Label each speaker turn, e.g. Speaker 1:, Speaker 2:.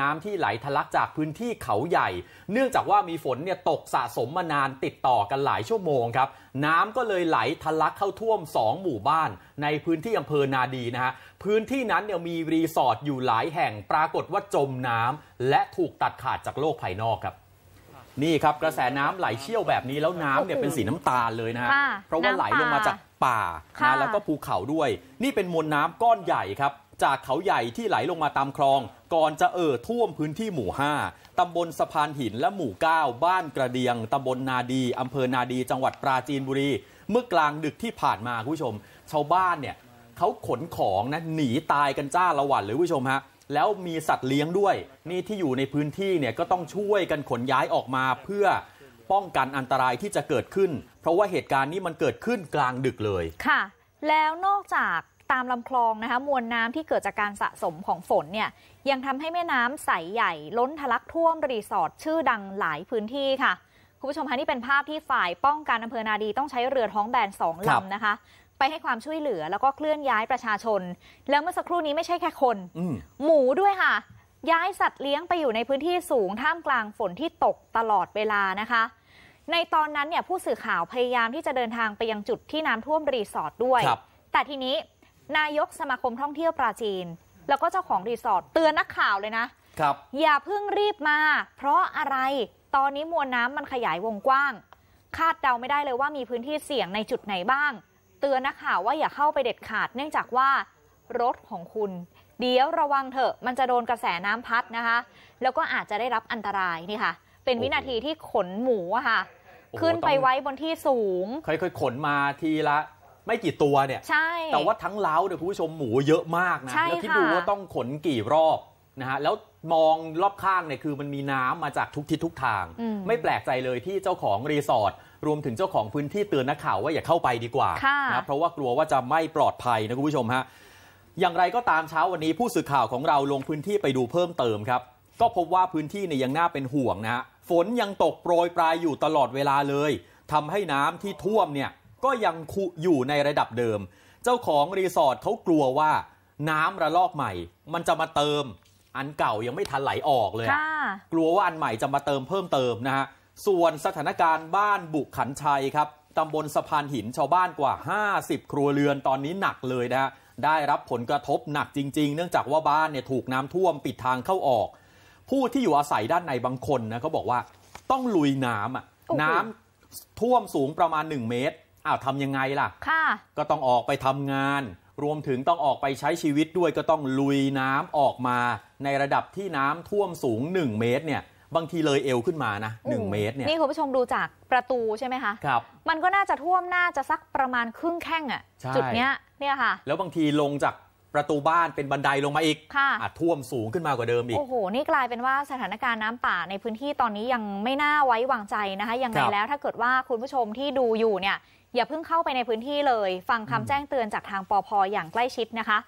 Speaker 1: น้ำที่ไหลทะลักจากพื้นที่เขาใหญ่ เนื่องจากว่ามีฝนเนี่ยตกสะสมมานานติดต่อกันหลายชั่วโมงครับ น้ำก็เลยไหลทะลักเข้าท่วม 2 หมู่บ้าน ในพื้นที่อำเภอนาดีนะฮะพื้นที่นั้นเนี่ยมีรีสอร์ทอยู่หลายแห่งปรากฏว่าจมน้ำและถูกตัดขาดจากโลกภายนอกครับนี่ครับกระแสน้ำไหลเชี่ยวแบบนี้แล้วน้ำเนี่ยเป็นสีน้ำตาลเลยนะฮะเพราะว่าไหลลงมาจากป่านะแล้วก็ภูเขาด้วย นี่เป็นมวลน้ำก้อนใหญ่ครับ จากเขาใหญ่ที่ไหลลงมาตามคลองก่อนจะเอ่อท่วมพื้นที่หมู่ 5ตำบลสะพานหินและหมู่ 9 บ้านกระเดียง ตำบลนาดี อำเภอนาดี จังหวัดปราจีนบุรีเมื่อกลางดึกที่ผ่านมาคุณผู้ชม ชาวบ้านเนี่ยเขาขนของนะหนีตายกันจ้าละวันเลยคุณผู้ชมฮะแล้วมีสัตว์เลี้ยงด้วย นี่ที่อยู่ในพื้นที่เนี่ยก็ต้องช่วยกันขนย้ายออกมา เพื่อป้องกันอันตรายที่จะเกิดขึ้น เพราะว่าเหตุการณ์นี้มันเกิดขึ้นกลางดึกเลย
Speaker 2: ค่ะ แล้วนอกจากตามลำคลองนะคะ มวลน้ำที่เกิดจากการสะสมของฝนเนี่ยยังทำให้แม่น้ำใสใหญ่ล้นทะลักท่วมรีสอร์ทชื่อดังหลายพื้นที่ค่ะคุณผู้ชมคะนี่เป็นภาพที่ฝ่ายป้องกันอำเภอนาดีต้องใช้เรือท้องแบนสองลำนะคะไปให้ความช่วยเหลือแล้วก็เคลื่อนย้ายประชาชน แล้วเมื่อสักครู่นี้ไม่ใช่แค่คน หมูด้วยค่ะ ย้ายสัตว์เลี้ยงไปอยู่ในพื้นที่สูงท่ามกลางฝนที่ตกตลอดเวลานะคะ ในตอนนั้นเนี่ยผู้สื่อข่าวพยายามที่จะเดินทางไปยังจุดที่น้ำท่วมรีสอร์ทด้วย แต่ทีนี้นายกสมาคมท่องเที่ยวปราจีน แล้วก็เจ้าของรีสอร์ทเตือนนักข่าวเลยนะอย่าเพิ่งรีบมา เพราะอะไรตอนนี้มวลน้ำมันขยายวงกว้าง คาดเดาไม่ได้เลยว่ามีพื้นที่เสี่ยงในจุดไหนบ้างเตือนนะคะว่าอย่าเข้าไปเด็ดขาดเนื่องจากว่ารถของคุณเดี๋ยวระวังเถอะมันจะโดนกระแสน้ำพัดนะคะ แล้วก็อาจจะได้รับอันตรายนี่ค่ะ เป็นวินาทีที่ขนหมูค่ะ ขึ้นไปไว้บนที่สูง
Speaker 1: ค่อยๆ ขนมาทีละไม่กี่ตัวเนี่ย ใช่แต่ว่าทั้งเล้าเดี๋ยวผู้ชมหมูเยอะมากนะ แล้วคิดดูว่าต้องขนกี่รอบนะฮะแล้วมองรอบข้างเนี่ยคือมันมีน้ำมาจากทุกทิศทุกทาง ไม่แปลกใจเลยที่เจ้าของรีสอร์ทรวมถึงเจ้าของพื้นที่เตือนนักข่าวว่าอย่าเข้าไปดีกว่านะเพราะว่ากลัวว่าจะไม่ปลอดภัยนะคุณผู้ชมฮะอย่างไรก็ตามเช้าวันนี้ผู้สื่อข่าวของเราลงพื้นที่ไปดูเพิ่มเติมครับ ก็พบว่าพื้นที่เนี่ยยังน่าเป็นห่วงนะฮะฝนยังตกโปรยปลายอยู่ตลอดเวลาเลย ทำให้น้ำที่ท่วมเนี่ยก็ยังคอยู่ในระดับเดิม เจ้าของรีสอร์ทเขากลัวว่าน้ำระลอกใหม่มันจะมาเติมอันเก่ายังไม่ทันไหลออกเลย กลัวว่าอันใหม่จะมาเติมเพิ่มเติมนะฮะ ส่วนสถานการณ์บ้านบุกขันชัยครับ ตำบลสะพานหินชาวบ้านกว่า 50 ครัวเรือนตอนนี้หนักเลยนะฮะ ได้รับผลกระทบหนักจริง ๆ เนื่องจากว่าบ้านเนี่ยถูกน้ำท่วมปิดทางเข้าออก ผู้ที่อยู่อาศัยด้านในบางคนนะเขาบอกว่าต้องลุยน้ำอ่ะ น้ำท่วมสูงประมาณ1เมตร อ้าวทำยังไงล่ะ ก็ต้องออกไปทำงานรวมถึงต้องออกไปใช้ชีวิตด้วยก็ต้องลุยน้ำออกมา ในระดับที่น้ำท่วมสูง 1 เมตรเนี่ยบางทีเลยเอวขึ้นมานะหนึ่งเมตรเนี่ยนี่คุ
Speaker 2: ณผู้ชมดูจากประตูใช่ไหมคะ ครับ มันก็น่าจะท่วมน่าจะสักประมาณครึ่งแข้งอะ่ะจุดเนี้ยเนี่ยค่ะ
Speaker 1: แล้วบางทีลงจากประตูบ้านเป็นบันไดลงมาอีก ค่ะ ท่วมสูงขึ้นมากว่าเดิมอีก โอ้โ
Speaker 2: ห นี่กลายเป็นว่าสถานการณ์น้ำป่า ในพื้นที่ตอนนี้ยังไม่น่าไว้วางใจนะคะยังไงแล้วถ้าเกิดว่าคุณผู้ชมที่ดูอยู่เนี่ยอย่าเพิ่งเข้าไปในพื้นที่เลยฟังคำแจ้งเตือนจากทางปอพออย่างใกล้ชิดนะคะ